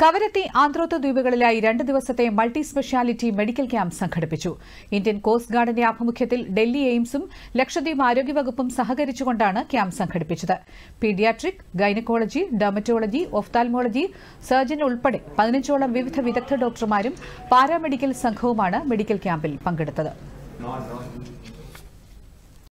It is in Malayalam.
കവരത്തി ആന്ത്രോത്ത് ദ്വീപുകളിലായി രണ്ട് ദിവസത്തെ മൾട്ടി സ്പെഷ്യാലിറ്റി മെഡിക്കൽ ക്യാമ്പ് സംഘടിപ്പിച്ചു ഇന്ത്യൻ കോസ്റ്റ് ഗാർഡിന്റെ ആഭിമുഖ്യത്തിൽ ഡൽഹി എയിംസും ലക്ഷദ്വീപ് ആരോഗ്യവകുപ്പും സഹകരിച്ചുകൊണ്ടാണ് ക്യാമ്പ് സംഘടിപ്പിച്ചത് paediatric gynaecology dermatology ophthalmology surgeon ഉൾപ്പെടെ പതിനഞ്ചോളം വിവിധ വിദഗ്ധ ഡോക്ടർമാരും പാരാമെഡിക്കൽ സംഘവുമാണ് മെഡിക്കൽ ക്യാമ്പിൽ പങ്കെടുത്തത്